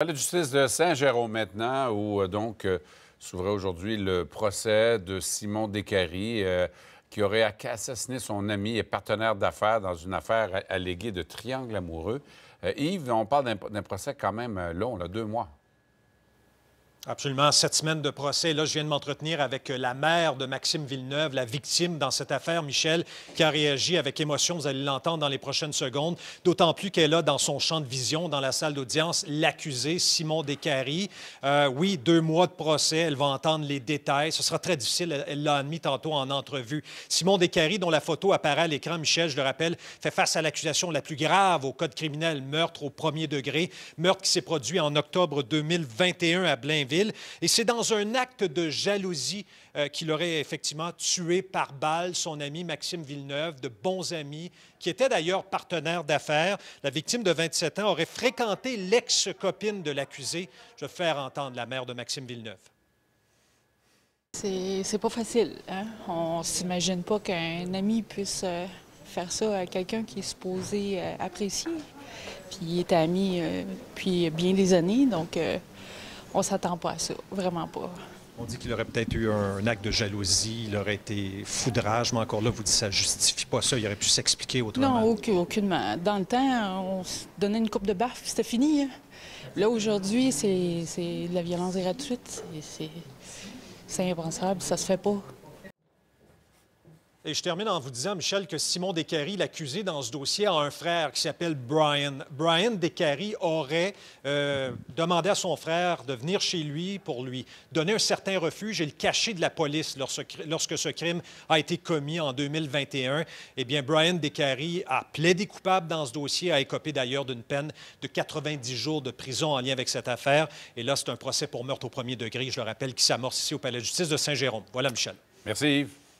La justice de Saint-Jérôme maintenant, où euh, donc euh, s'ouvre aujourd'hui le procès de Simon Descaries, euh, qui aurait assassiné son ami et partenaire d'affaires dans une affaire alléguée de triangle amoureux. Yves, on parle d'un procès quand même long, là, deux mois. Absolument. Cette semaine de procès, là, je viens de m'entretenir avec euh, la mère de Maxime Villeneuve, la victime dans cette affaire, Michel, qui a réagi avec émotion. Vous allez l'entendre dans les prochaines secondes. D'autant plus qu'elle a dans son champ de vision, dans la salle d'audience, l'accusé, Simon Descaries. Euh, oui, deux mois de procès. Elle va entendre les détails. Ce sera très difficile. Elle l'a admis tantôt en entrevue. Simon Descaries, dont la photo apparaît à l'écran, Michel, je le rappelle, fait face à l'accusation la plus grave au code criminel, meurtre au premier degré, meurtre qui s'est produit en octobre 2021 à Blainville. Et c'est dans un acte de jalousie euh, qu'il aurait effectivement tué par balle son ami Maxime Villeneuve, de bons amis, qui était d'ailleurs partenaire d'affaires. La victime de 27 ans aurait fréquenté l'ex-copine de l'accusé. Je vais faire entendre la mère de Maxime Villeneuve. C'est pas facile. Hein? On s'imagine pas qu'un ami puisse euh, faire ça à quelqu'un qui est supposé euh, apprécier. Puis il est ami depuis bien des années, donc on s'attend pas à ça, vraiment pas. On dit qu'il aurait peut-être eu un, acte de jalousie, il aurait été foudrage, mais encore là, vous dites ça justifie pas ça, il aurait pu s'expliquer autrement. Non, aucune, aucunement. Dans le temps, on se donnait une coupe de baffe, c'était fini. Hein. Là, aujourd'hui, c'est de la violence gratuite, c'est impensable, ça se fait pas. Et je termine en vous disant, Michel, que Simon Descaries, l'accusé dans ce dossier, a un frère qui s'appelle Brian. Brian Descaries aurait euh, demandé à son frère de venir chez lui pour lui donner un certain refuge et le cacher de la police lorsque, lorsque ce crime a été commis en 2021. Eh bien, Brian Descaries a plaidé coupable dans ce dossier, a écopé d'ailleurs d'une peine de 90 jours de prison en lien avec cette affaire. Et là, c'est un procès pour meurtre au premier degré, je le rappelle, qui s'amorce ici au Palais de justice de Saint-Jérôme. Voilà, Michel. Merci,